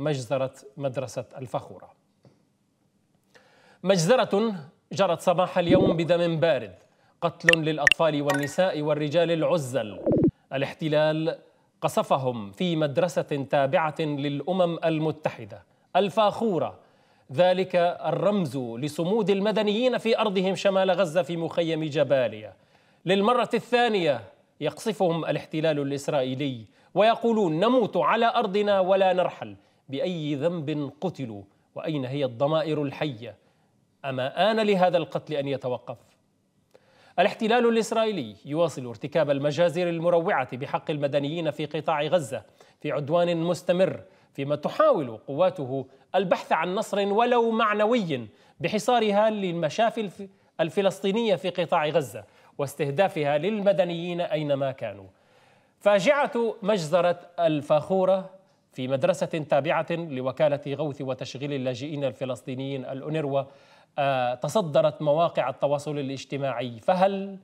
مجزرة مدرسة الفخورة مجزرة جرت صباح اليوم بدم بارد قتل للأطفال والنساء والرجال العزل الاحتلال قصفهم في مدرسة تابعة للأمم المتحدة الفاخورة ذلك الرمز لصمود المدنيين في أرضهم شمال غزة في مخيم جباليا للمرة الثانية يقصفهم الاحتلال الإسرائيلي ويقولون نموت على أرضنا ولا نرحل بأي ذنب قتلوا وأين هي الضمائر الحية أما آن لهذا القتل أن يتوقف الاحتلال الإسرائيلي يواصل ارتكاب المجازر المروعة بحق المدنيين في قطاع غزة في عدوان مستمر فيما تحاول قواته البحث عن نصر ولو معنوي بحصارها للمشافي الفلسطينية في قطاع غزة واستهدافها للمدنيين أينما كانوا فاجعة مجزرة الفاخورة في مدرسة تابعة لوكالة غوث وتشغيل اللاجئين الفلسطينيين الأونروا آه، تصدرت مواقع التواصل الاجتماعي فهل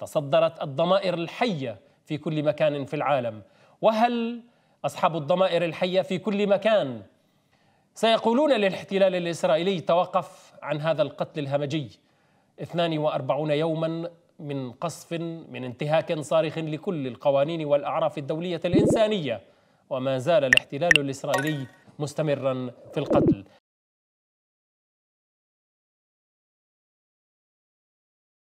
تصدرت الضمائر الحية في كل مكان في العالم وهل أصحاب الضمائر الحية في كل مكان سيقولون للاحتلال الإسرائيلي توقف عن هذا القتل الهمجي 42 يوما من قصف من انتهاك صارخ لكل القوانين والأعراف الدولية الإنسانية وما زال الاحتلال الإسرائيلي مستمرا في القتل